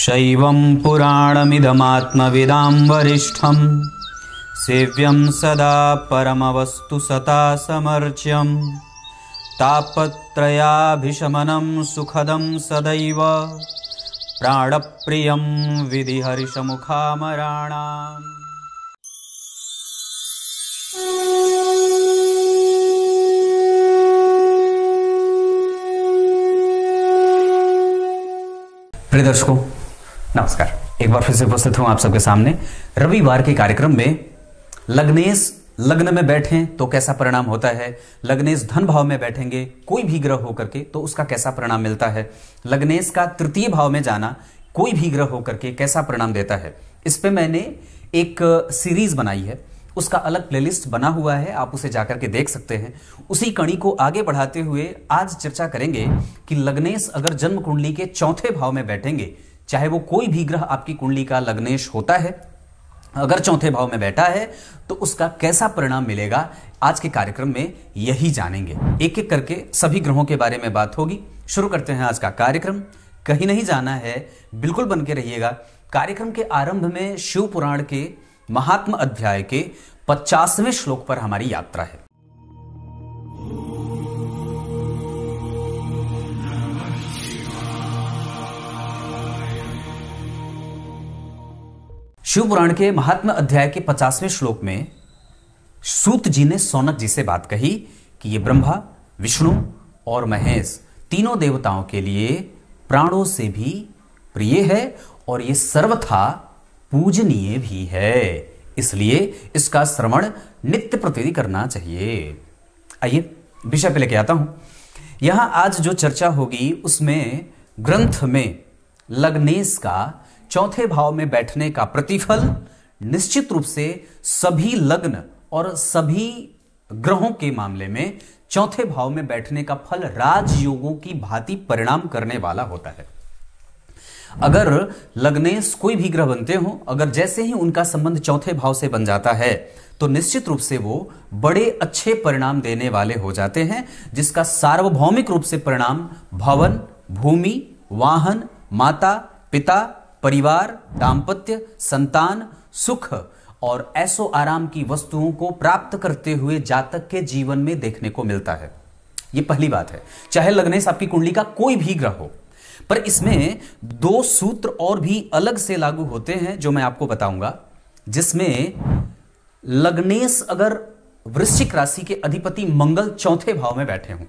शैवं पुराणमिदमात्मविदां वरिष्ठं सेव्यं सदा परमवस्तु सता समर्च्यं तापत्रयाभिशमनं सुखदं सदैव प्राणप्रियं विदिहरिषमुखामराणां। दर्शकों नमस्कार एक बार फिर से उपस्थित हूं आप सबके सामने रविवार के कार्यक्रम में लग्नेश लग्न में बैठे तो कैसा परिणाम होता है लग्नेश धन भाव में बैठेंगे कोई भी ग्रह होकर के तो उसका कैसा परिणाम मिलता है लग्नेश का तृतीय भाव में जाना कोई भी ग्रह होकर के कैसा परिणाम देता है इस पर मैंने एक सीरीज बनाई है उसका अलग प्लेलिस्ट बना हुआ है आप उसे जाकर के देख सकते हैं उसी कड़ी को आगे बढ़ाते हुए आज चर्चा करेंगे कि लग्नेश अगर जन्म कुंडली के चौथे भाव में बैठेंगे चाहे वो कोई भी ग्रह आपकी कुंडली का लग्नेश होता है अगर चौथे भाव में बैठा है तो उसका कैसा परिणाम मिलेगा आज के कार्यक्रम में यही जानेंगे एक एक करके सभी ग्रहों के बारे में बात होगी शुरू करते हैं आज का कार्यक्रम कहीं नहीं जाना है बिल्कुल बन के रहिएगा कार्यक्रम के आरंभ में शिव पुराण के महात्मा अध्याय के पचासवें श्लोक पर हमारी यात्रा है शिव पुराण के महात्मा अध्याय के पचासवें श्लोक में सूत जी ने सोनक जी से बात कही कि ये ब्रह्मा विष्णु और महेश तीनों देवताओं के लिए प्राणों से भी प्रिय है और ये सर्वथा पूजनीय भी है इसलिए इसका श्रवण नित्य प्रतिदिन करना चाहिए आइए विषय पे लेके आता हूं यहां आज जो चर्चा होगी उसमें ग्रंथ में लग्नेश का चौथे भाव में बैठने का प्रतिफल निश्चित रूप से सभी लग्न और सभी ग्रहों के मामले में चौथे भाव में बैठने का फल राजयोगों की भांति परिणाम करने वाला होता है अगर लग्नेश कोई भी ग्रह बनते हो अगर जैसे ही उनका संबंध चौथे भाव से बन जाता है तो निश्चित रूप से वो बड़े अच्छे परिणाम देने वाले हो जाते हैं जिसका सार्वभौमिक रूप से परिणाम भवन भूमि वाहन माता पिता परिवार दाम्पत्य संतान सुख और ऐसो आराम की वस्तुओं को प्राप्त करते हुए जातक के जीवन में देखने को मिलता है यह पहली बात है चाहे से आपकी कुंडली का कोई भी ग्रह हो पर इसमें दो सूत्र और भी अलग से लागू होते हैं जो मैं आपको बताऊंगा जिसमें लग्नेश अगर वृश्चिक राशि के अधिपति मंगल चौथे भाव में बैठे हों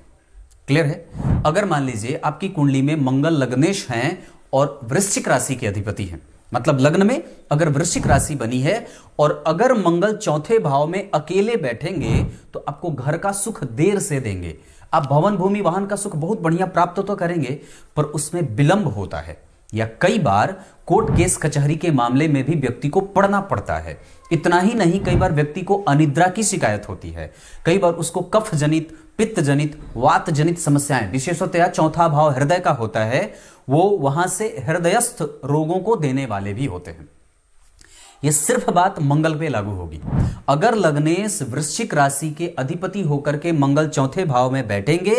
क्लियर है अगर मान लीजिए आपकी कुंडली में मंगल लग्नेश हैं और वृश्चिक राशि के अधिपति हैं मतलब लग्न में अगर वृश्चिक राशि बनी है और अगर मंगल चौथे भाव में अकेले बैठेंगे तो आपको घर का सुख देर से देंगे आप भवन भूमि वाहन का सुख बहुत बढ़िया प्राप्त तो करेंगे पर उसमें विलंब होता है या कई बार कोर्ट केस कचहरी के मामले में भी व्यक्ति को पढ़ना पड़ता है इतना ही नहीं कई बार व्यक्ति को अनिद्रा की शिकायत होती है कई बार उसको कफ जनित पित्त जनित वात जनित समस्याएं विशेषतया चौथा भाव हृदय का होता है वो वहां से हृदयस्थ रोगों को देने वाले भी होते हैं ये सिर्फ बात मंगल पे लागू होगी अगर लग्नेश वृश्चिक राशि के अधिपति होकर के मंगल चौथे भाव में बैठेंगे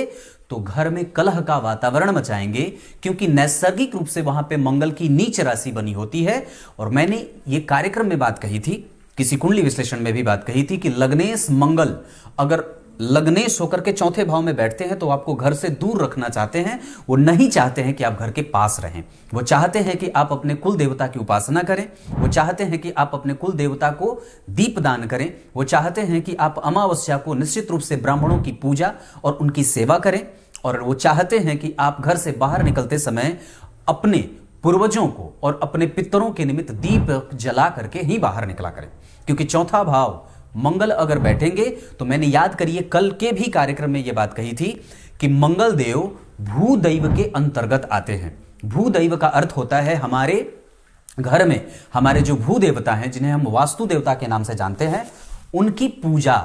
तो घर में कलह का वातावरण मचाएंगे क्योंकि नैसर्गिक रूप से वहां पे मंगल की नीच राशि बनी होती है और मैंने ये कार्यक्रम में बात कही थी किसी कुंडली विश्लेषण में भी बात कही थी कि लग्नेश मंगल अगर लग्नेश होकर के चौथे भाव में बैठते हैं तो आपको घर से दूर रखना चाहते हैं वो नहीं चाहते हैं कि आप घर के पास रहें वो चाहते हैं कि आप अपने कुल देवता की उपासना करें वो चाहते हैं कि आप अपने कुल देवता को दीप दान करें वो चाहते हैं कि आप अमावस्या को निश्चित रूप से ब्राह्मणों की पूजा और उनकी सेवा करें और वो चाहते हैं कि आप घर से बाहर निकलते समय अपने पूर्वजों को और अपने पितरों के निमित्त दीप जला करके ही बाहर निकला करें क्योंकि चौथा भाव मंगल अगर बैठेंगे तो मैंने याद करिए कल के भी कार्यक्रम में यह बात कही थी कि मंगल देव भूदैव के अंतर्गत आते हैं भूदैव का अर्थ होता है हमारे घर में हमारे जो भू देवता हैं जिन्हें हम वास्तु देवता के नाम से जानते हैं उनकी पूजा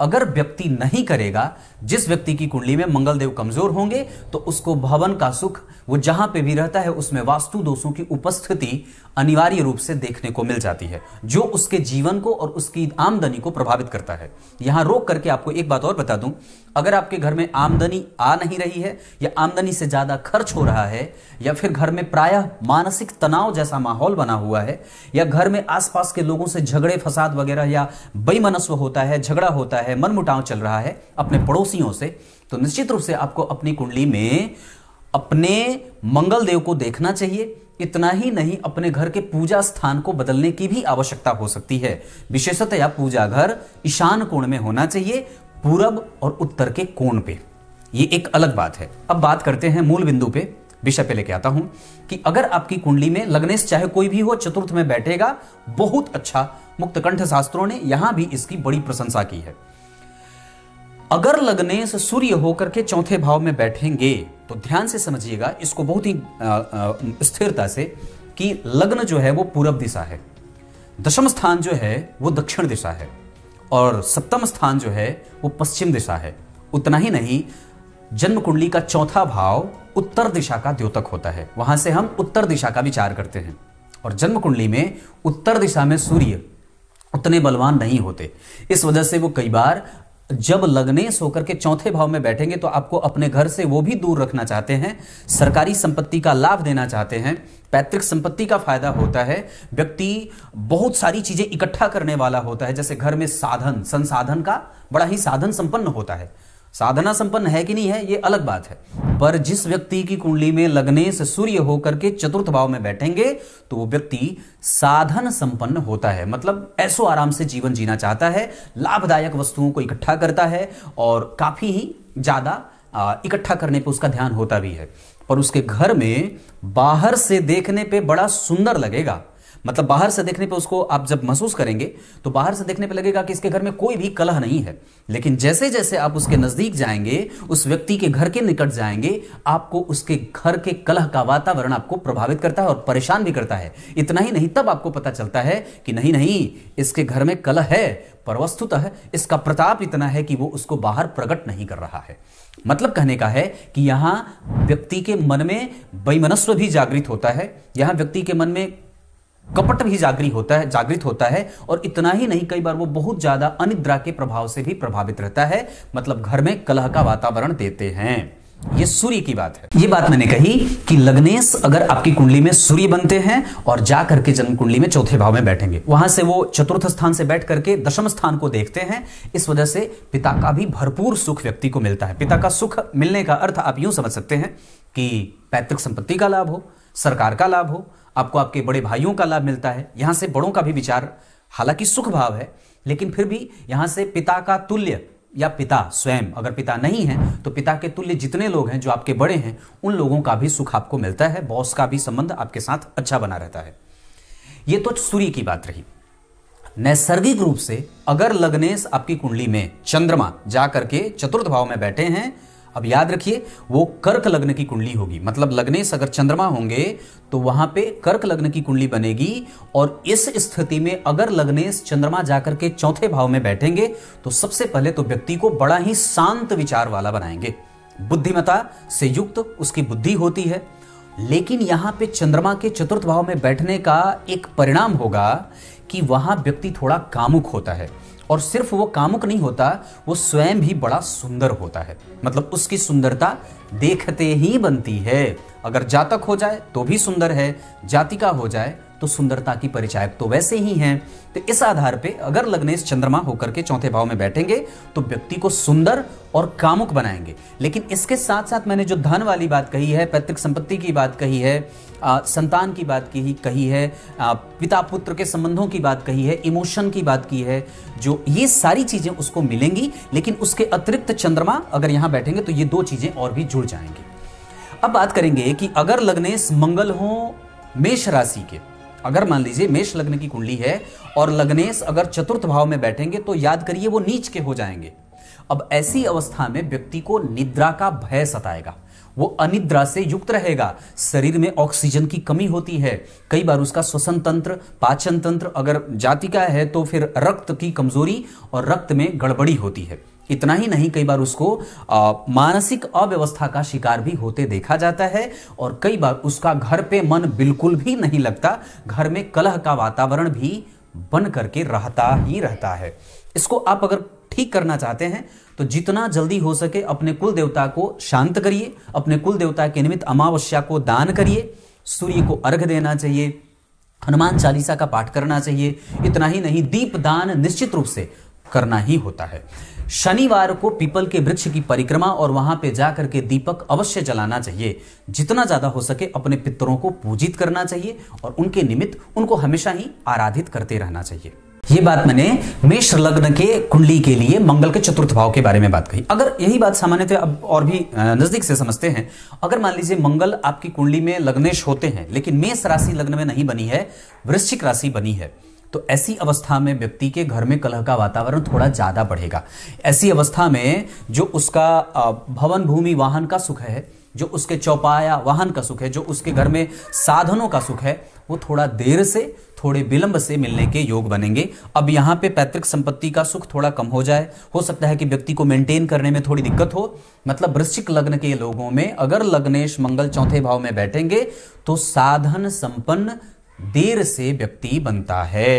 अगर व्यक्ति नहीं करेगा जिस व्यक्ति की कुंडली में मंगलदेव कमजोर होंगे तो उसको भवन का सुख वो जहां पे भी रहता है उसमें वास्तु दोषों की उपस्थिति अनिवार्य रूप से देखने को मिल जाती है जो उसके जीवन को और उसकी आमदनी को प्रभावित करता है यहां रोक करके आपको एक बात और बता दूं अगर आपके घर में आमदनी आ नहीं रही है या आमदनी से ज्यादा खर्च हो रहा है या फिर घर में प्राय मानसिक तनाव जैसा माहौल बना हुआ है या घर में आसपास के लोगों से झगड़े फसाद वगैरह या बेमनस्व होता है झगड़ा होता है है मनमुटाव चल रहा है अपने पड़ोसियों से तो निश्चित रूप से आपको अपनी कुंडली में अपने मंगल देव को देखना चाहिए इतना ही नहीं अपने घर के पूजा स्थान को बदलने की भी आवश्यकता हो सकती है विशेषतया पूजा घर ईशान कोण में होना चाहिए पूरब और उत्तर के कोण पे ये एक अलग बात है अब बात करते हैं मूल बिंदु पे विषय पे लेके आता हूं कि अगर आपकी कुंडली में लग्नेश चाहे कोई भी हो चतुर्थ में बैठेगा बहुत अच्छा मुक्त कंठ शास्त्रों ने यहां भी इसकी बड़ी प्रशंसा की है अगर लग्नेश से सूर्य होकर के चौथे भाव में बैठेंगे तो ध्यान से समझिएगा इसको बहुत ही स्थिरता से कि लग्न जो है वो पूरब दिशा है दशम स्थान जो है वो दक्षिण दिशा है और सप्तम स्थान जो है वो पश्चिम दिशा है उतना ही नहीं जन्म कुंडली का चौथा भाव उत्तर दिशा का द्योतक होता है वहां से हम उत्तर दिशा का विचार करते हैं और जन्म कुंडली में उत्तर दिशा में सूर्य उतने बलवान नहीं होते इस वजह से वो कई बार जब लग्नेश होकर के चौथे भाव में बैठेंगे तो आपको अपने घर से वो भी दूर रखना चाहते हैं सरकारी संपत्ति का लाभ देना चाहते हैं पैतृक संपत्ति का फायदा होता है व्यक्ति बहुत सारी चीजें इकट्ठा करने वाला होता है जैसे घर में साधन संसाधन का बड़ा ही साधन संपन्न होता है साधना संपन्न है कि नहीं है ये अलग बात है पर जिस व्यक्ति की कुंडली में लगने से सूर्य होकर के चतुर्थ भाव में बैठेंगे तो वो व्यक्ति साधन संपन्न होता है मतलब ऐसो आराम से जीवन जीना चाहता है लाभदायक वस्तुओं को इकट्ठा करता है और काफी ही ज्यादा इकट्ठा करने पर उसका ध्यान होता भी है पर उसके घर में बाहर से देखने पर बड़ा सुंदर लगेगा मतलब बाहर से देखने पे उसको आप जब महसूस करेंगे तो बाहर से देखने पे लगेगा कि इसके घर में कोई भी कलह नहीं है लेकिन जैसे जैसे आप उसके नज़दीक जाएंगे उस व्यक्ति के घर के निकट जाएंगे आपको उसके घर के कलह का वातावरण आपको प्रभावित करता है और परेशान भी करता है इतना ही नहीं तब आपको पता चलता है कि नहीं नहीं इसके घर में कलह है पर वस्तुतः इसका प्रताप इतना है कि वो उसको बाहर प्रकट नहीं कर रहा है मतलब कहने का है कि यहां व्यक्ति के मन में वैमनस्व भी जागृत होता है यहां व्यक्ति के मन में कपट भी जागृत होता है जागृत होता है और इतना ही नहीं कई बार वो बहुत ज्यादा अनिद्रा के प्रभाव से भी प्रभावित रहता है मतलब घर में कलह का वातावरण देते हैं ये सूर्य की बात है ये बात मैंने कही कि लग्नेश अगर आपकी कुंडली में सूर्य बनते हैं और जा करके जन्म कुंडली में चौथे भाव में बैठेंगे वहां से वो चतुर्थ स्थान से बैठ करके दशम स्थान को देखते हैं इस वजह से पिता का भी भरपूर सुख व्यक्ति को मिलता है पिता का सुख मिलने का अर्थ आप यूं समझ सकते हैं कि पैतृक संपत्ति का लाभ हो सरकार का लाभ हो आपको आपके बड़े भाइयों का लाभ मिलता है यहां से बड़ों का भी विचार हालांकि सुख भाव है लेकिन फिर भी यहां से पिता का तुल्य या पिता स्वयं अगर पिता नहीं है तो पिता के तुल्य जितने लोग हैं जो आपके बड़े हैं उन लोगों का भी सुख आपको मिलता है बॉस का भी संबंध आपके साथ अच्छा बना रहता है ये तो सूर्य की बात रही नैसर्गिक रूप से अगर लग्नेश आपकी कुंडली में चंद्रमा जा करके चतुर्थ भाव में बैठे हैं अब याद रखिए वो कर्क लग्न की कुंडली होगी मतलब लग्ने अगर चंद्रमा होंगे तो वहां पे कर्क लग्न की कुंडली बनेगी और इस स्थिति में अगर लग्नेश चंद्रमा जाकर के चौथे भाव में बैठेंगे तो सबसे पहले तो व्यक्ति को बड़ा ही शांत विचार वाला बनाएंगे बुद्धिमता से युक्त उसकी बुद्धि होती है लेकिन यहां पे चंद्रमा के चतुर्थ भाव में बैठने का एक परिणाम होगा कि वहां व्यक्ति थोड़ा कामुक होता है और सिर्फ वो कामुक नहीं होता वो स्वयं भी बड़ा सुंदर होता है मतलब उसकी सुंदरता देखते ही बनती है अगर जातक हो जाए तो भी सुंदर है जातिका हो जाए तो सुंदरता की परिचायक तो वैसे ही हैं तो इस आधार पे अगर लग्नेश चंद्रमा होकर के चौथे भाव में बैठेंगे तो व्यक्ति को सुंदर और कामुक बनाएंगे लेकिन इसके साथ साथ मैंने जो धन वाली बात कही है पैतृक संपत्ति की बात कही है आ, संतान की बात की कही है आ, पिता पुत्र के संबंधों की बात कही है इमोशन की बात की है जो ये सारी चीज़ें उसको मिलेंगी लेकिन उसके अतिरिक्त चंद्रमा अगर यहाँ बैठेंगे तो ये दो चीज़ें और भी जुड़ जाएंगी अब बात करेंगे कि अगर लग्नेश मंगल हो मेष राशि के अगर मान लीजिए मेष लग्न की कुंडली है और लग्नेश अगर चतुर्थ भाव में बैठेंगे तो याद करिए वो नीच के हो जाएंगे अब ऐसी अवस्था में व्यक्ति को निद्रा का भय सताएगा वो अनिद्रा से युक्त रहेगा शरीर में ऑक्सीजन की कमी होती है कई बार उसका श्वसन तंत्र पाचन तंत्र अगर जाति का है तो फिर रक्त की कमजोरी और रक्त में गड़बड़ी होती है इतना ही नहीं कई बार उसको आ, मानसिक अव्यवस्था का शिकार भी होते देखा जाता है और कई बार उसका घर पे मन बिल्कुल भी नहीं लगता घर में कलह का वातावरण भी बन करके रहता ही रहता है इसको आप अगर ठीक करना चाहते हैं तो जितना जल्दी हो सके अपने कुल देवता को शांत करिए अपने कुल देवता के निमित्त अमावस्या को दान करिए सूर्य को अर्घ देना चाहिए हनुमान चालीसा का पाठ करना चाहिए इतना ही नहीं दीप दान निश्चित रूप से करना ही होता है शनिवार को पीपल के वृक्ष की परिक्रमा और वहां पे जाकर के दीपक अवश्य जलाना चाहिए जितना ज्यादा हो सके अपने पितरों को पूजित करना चाहिए और उनके निमित्त उनको हमेशा ही आराधित करते रहना चाहिए ये बात मैंने मेष लग्न के कुंडली के लिए मंगल के चतुर्थ भाव के बारे में बात कही अगर यही बात सामान्यतः अब और भी नजदीक से समझते हैं अगर मान लीजिए मंगल आपकी कुंडली में लग्नेश होते हैं लेकिन मेष राशि लग्न में नहीं बनी है वृश्चिक राशि बनी है तो ऐसी अवस्था में व्यक्ति के घर में कलह का वातावरण थोड़ा ज़्यादा बढ़ेगा ऐसी अवस्था में जो उसका भवन भूमि वाहन का सुख है जो उसके चौपाया वाहन का सुख है जो उसके घर में साधनों का सुख है वो थोड़ा देर से थोड़े विलंब से मिलने के योग बनेंगे अब यहाँ पे पैतृक संपत्ति का सुख थोड़ा कम हो जाए हो सकता है कि व्यक्ति को मेंटेन करने में थोड़ी दिक्कत हो मतलब वृश्चिक लग्न के लोगों में अगर लग्नेश मंगल चौथे भाव में बैठेंगे तो साधन संपन्न देर से व्यक्ति बनता है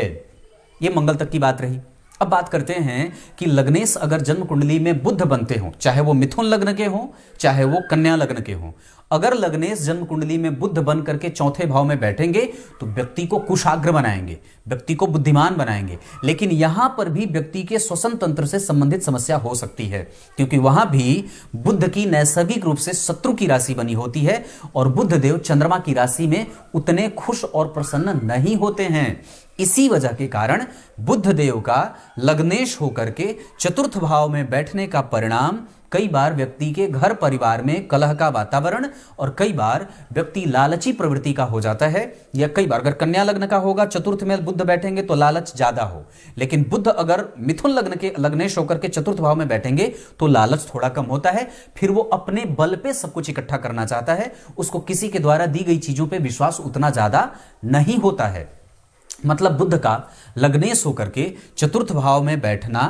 ये मंगल तक की बात रही अब बात करते हैं कि लग्नेश अगर जन्म कुंडली में बुद्ध बनते हों चाहे वो मिथुन लग्न के हों चाहे वो कन्या लग्न के हों अगर लग्नेश जन्म कुंडली में बुद्ध बन करके चौथे भाव में बैठेंगे तो व्यक्ति को कुशाग्र बनाएंगे व्यक्ति को बुद्धिमान बनाएंगे लेकिन यहां पर भी व्यक्ति के श्वसन तंत्र से संबंधित समस्या हो सकती है क्योंकि वहां भी बुद्ध की नैसर्गिक रूप से शत्रु की राशि बनी होती है और बुद्ध देव चंद्रमा की राशि में उतने खुश और प्रसन्न नहीं होते हैं इसी वजह के कारण बुद्ध देव का लग्नेश होकर के चतुर्थ भाव में बैठने का परिणाम कई बार व्यक्ति के घर परिवार में कलह का वातावरण और कई बार व्यक्ति लालची प्रवृत्ति का हो जाता है या कई बार अगर कन्या लग्न का होगा चतुर्थ में बुद्ध बैठेंगे तो लालच ज्यादा हो लेकिन बुद्ध अगर मिथुन लग्न के लग्नेश होकर के चतुर्थ भाव में बैठेंगे तो लालच थोड़ा कम होता है फिर वो अपने बल पे सब कुछ इकट्ठा करना चाहता है उसको किसी के द्वारा दी गई चीजों पर विश्वास उतना ज्यादा नहीं होता है मतलब बुद्ध का लग्नेश होकर के चतुर्थ भाव में बैठना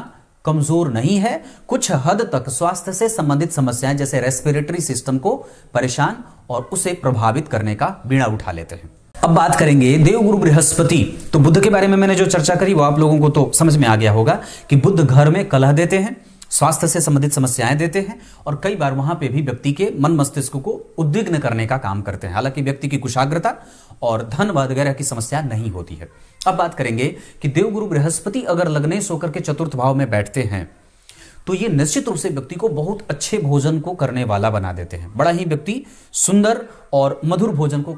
कमजोर नहीं है कुछ हद तक स्वास्थ्य से संबंधित समस्याएं जैसे रेस्पिरेटरी सिस्टम को परेशान और उसे प्रभावित करने का बीड़ा उठा लेते हैं अब बात करेंगे देवगुरु बृहस्पति तो बुद्ध के बारे में मैंने जो चर्चा करी वो आप लोगों को तो समझ में आ गया होगा कि बुद्ध घर में कलह देते हैं स्वास्थ्य से संबंधित समस्याएं देते हैं और कई बार वहां पे भी व्यक्ति के मन मस्तिष्क को उद्विग्न करने का काम करते हैं हालांकि व्यक्ति की कुशाग्रता और धन वगैरह की समस्या नहीं होती है अब बात करेंगे कि देवगुरु बृहस्पति अगर लगने सोकर के चतुर्थ भाव में बैठते हैं तो ये निश्चित रूप से व्यक्ति को बहुत अच्छे भोजन को करने वाला बना देते हैं बड़ा ही व्यक्ति सुंदर और मधुर भोजन को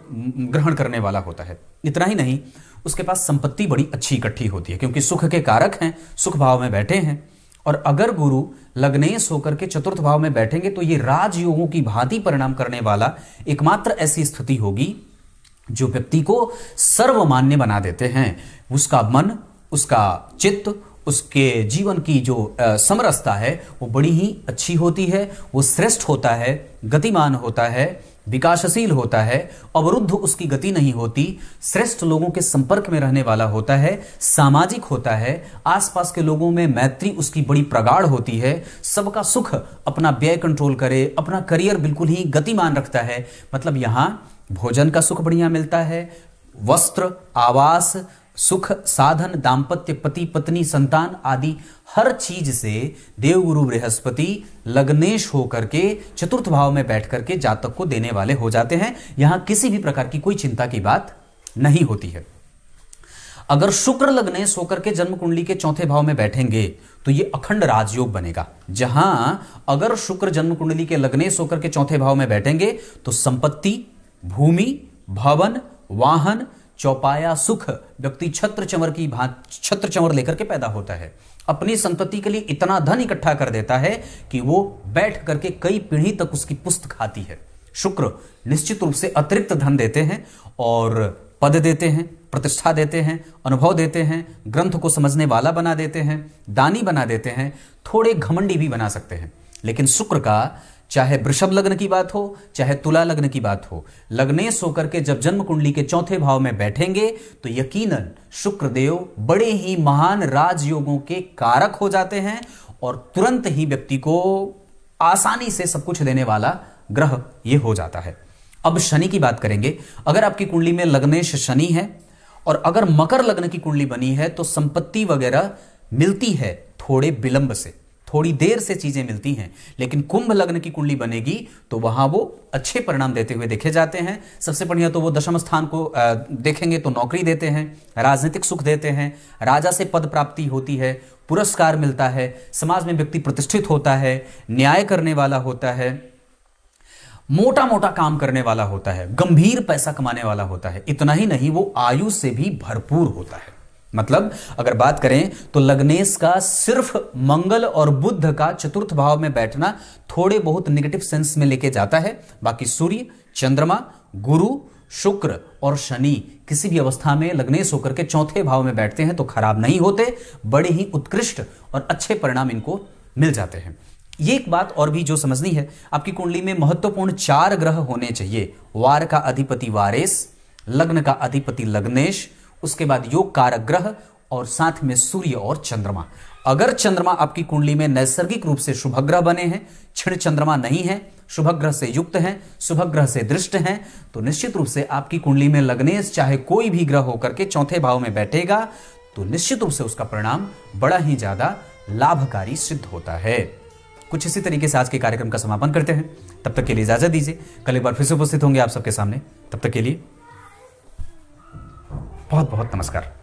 ग्रहण करने वाला होता है इतना ही नहीं उसके पास संपत्ति बड़ी अच्छी इकट्ठी होती है क्योंकि सुख के कारक हैं सुख भाव में बैठे हैं और अगर गुरु लग्नेश होकर के चतुर्थ भाव में बैठेंगे तो ये राजयोगों की भांति परिणाम करने वाला एकमात्र ऐसी स्थिति होगी जो व्यक्ति को सर्वमान्य बना देते हैं उसका मन उसका चित्त उसके जीवन की जो समरसता है वो बड़ी ही अच्छी होती है वो श्रेष्ठ होता है गतिमान होता है विकासशील होता है अवरुद्ध उसकी गति नहीं होती श्रेष्ठ लोगों के संपर्क में रहने वाला होता है सामाजिक होता है आसपास के लोगों में मैत्री उसकी बड़ी प्रगाढ़ होती है सबका सुख अपना व्यय कंट्रोल करे अपना करियर बिल्कुल ही गतिमान रखता है मतलब यहाँ भोजन का सुख बढ़िया मिलता है वस्त्र आवास सुख साधन दाम्पत्य पति पत्नी संतान आदि हर चीज से देवगुरु बृहस्पति लग्नेश होकर के चतुर्थ भाव में बैठ करके जातक को देने वाले हो जाते हैं यहां किसी भी प्रकार की कोई चिंता की बात नहीं होती है अगर शुक्र लग्नेश होकर के जन्म कुंडली के चौथे भाव में बैठेंगे तो ये अखंड राजयोग बनेगा जहां अगर शुक्र जन्म कुंडली के लग्नेश होकर के चौथे भाव में बैठेंगे तो संपत्ति भूमि भवन वाहन चौपाया सुख व्यक्ति छत्र चमर की भांति छत्र चमर लेकर के पैदा होता है अपनी संतति के लिए इतना धन इकट्ठा कर देता है कि वो बैठ करके कई पीढ़ी तक उसकी पुस्त खाती है शुक्र निश्चित रूप से अतिरिक्त धन देते हैं और पद देते हैं प्रतिष्ठा देते हैं अनुभव देते हैं ग्रंथ को समझने वाला बना देते हैं दानी बना देते हैं थोड़े घमंडी भी बना सकते हैं लेकिन शुक्र का चाहे वृषभ लग्न की बात हो चाहे तुला लग्न की बात हो लग्नेश होकर के जब जन्म कुंडली के चौथे भाव में बैठेंगे तो यकीनन शुक्रदेव बड़े ही महान राजयोगों के कारक हो जाते हैं और तुरंत ही व्यक्ति को आसानी से सब कुछ देने वाला ग्रह ये हो जाता है अब शनि की बात करेंगे अगर आपकी कुंडली में लग्नेश शनि है और अगर मकर लग्न की कुंडली बनी है तो संपत्ति वगैरह मिलती है थोड़े विलंब से थोड़ी देर से चीजें मिलती हैं लेकिन कुंभ लग्न की कुंडली बनेगी तो वहां वो अच्छे परिणाम देते हुए देखे जाते हैं सबसे बढ़िया तो वो दशम स्थान को देखेंगे तो नौकरी देते हैं राजनीतिक सुख देते हैं राजा से पद प्राप्ति होती है पुरस्कार मिलता है समाज में व्यक्ति प्रतिष्ठित होता है न्याय करने वाला होता है मोटा मोटा काम करने वाला होता है गंभीर पैसा कमाने वाला होता है इतना ही नहीं वो आयु से भी भरपूर होता है मतलब अगर बात करें तो लग्नेश का सिर्फ मंगल और बुद्ध का चतुर्थ भाव में बैठना थोड़े बहुत निगेटिव सेंस में लेके जाता है बाकी सूर्य चंद्रमा गुरु शुक्र और शनि किसी भी अवस्था में लग्नेश होकर के चौथे भाव में बैठते हैं तो खराब नहीं होते बड़े ही उत्कृष्ट और अच्छे परिणाम इनको मिल जाते हैं ये एक बात और भी जो समझनी है आपकी कुंडली में महत्वपूर्ण चार ग्रह होने चाहिए वार का अधिपति वारेस लग्न का अधिपति लग्नेश उसके बाद योग कारक ग्रह और साथ में सूर्य और चंद्रमा अगर चंद्रमा आपकी कुंडली में नैसर्गिक रूप से शुभ ग्रह बने हैं क्षण चंद्रमा नहीं है शुभ ग्रह से युक्त हैं शुभ ग्रह से दृष्ट हैं तो निश्चित रूप से आपकी कुंडली में लगने चाहे कोई भी ग्रह होकर के चौथे भाव में बैठेगा तो निश्चित रूप से उसका परिणाम बड़ा ही ज्यादा लाभकारी सिद्ध होता है कुछ इसी तरीके से आज के कार्यक्रम का समापन करते हैं तब तक के लिए इजाजत दीजिए कल एक बार फिर से उपस्थित होंगे आप सबके सामने तब तक के लिए बहुत बहुत नमस्कार